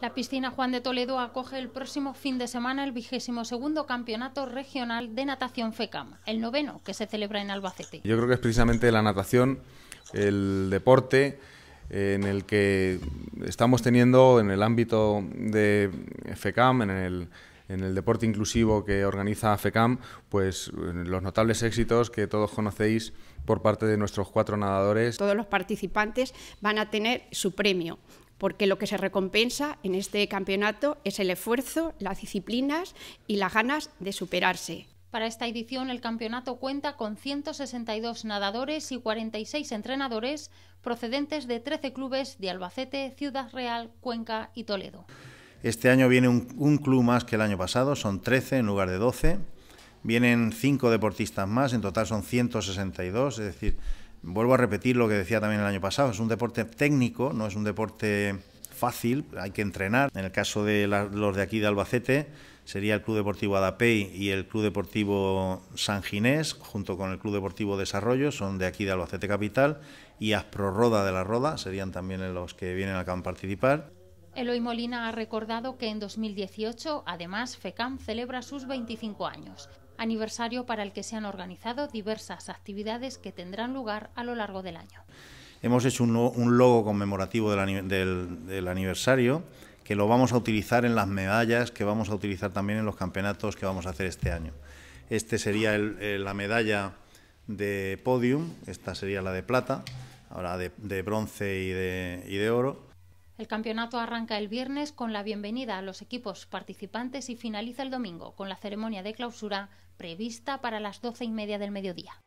La piscina Juan de Toledo acoge el próximo fin de semana el vigésimo segundo campeonato regional de natación FECAM, el noveno que se celebra en Albacete. Yo creo que es precisamente la natación, el deporte en el que estamos teniendo en el ámbito de FECAM, en el, en el deporte inclusivo que organiza FECAM, pues los notables éxitos que todos conocéis por parte de nuestros cuatro nadadores. Todos los participantes van a tener su premio, porque lo que se recompensa en este campeonato es el esfuerzo, las disciplinas y las ganas de superarse. Para esta edición el campeonato cuenta con 162 nadadores y 46 entrenadores procedentes de 13 clubes de Albacete, Ciudad Real, Cuenca y Toledo. Este año viene un, club más que el año pasado, son 13 en lugar de 12. Vienen 5 deportistas más, en total son 162, es decir, Vuelvo a repetir lo que decía también el año pasado, es un deporte técnico, no es un deporte fácil, hay que entrenar. En el caso de los de aquí de Albacete, sería el Club Deportivo Adapey y el Club Deportivo San Ginés, junto con el Club Deportivo Desarrollo, son de aquí de Albacete Capital, y Roda de la Roda serían también los que vienen acá a participar. Eloy Molina ha recordado que en 2018, además, FECAM celebra sus 25 años aniversario para el que se han organizado diversas actividades que tendrán lugar a lo largo del año. Hemos hecho un, logo conmemorativo del, aniversario que lo vamos a utilizar en las medallas que vamos a utilizar también en los campeonatos que vamos a hacer este año. Este sería eh, la medalla de podium, esta sería la de plata, ahora de, bronce y de oro. El campeonato arranca el viernes con la bienvenida a los equipos participantes y finaliza el domingo con la ceremonia de clausura prevista para las doce y media del mediodía.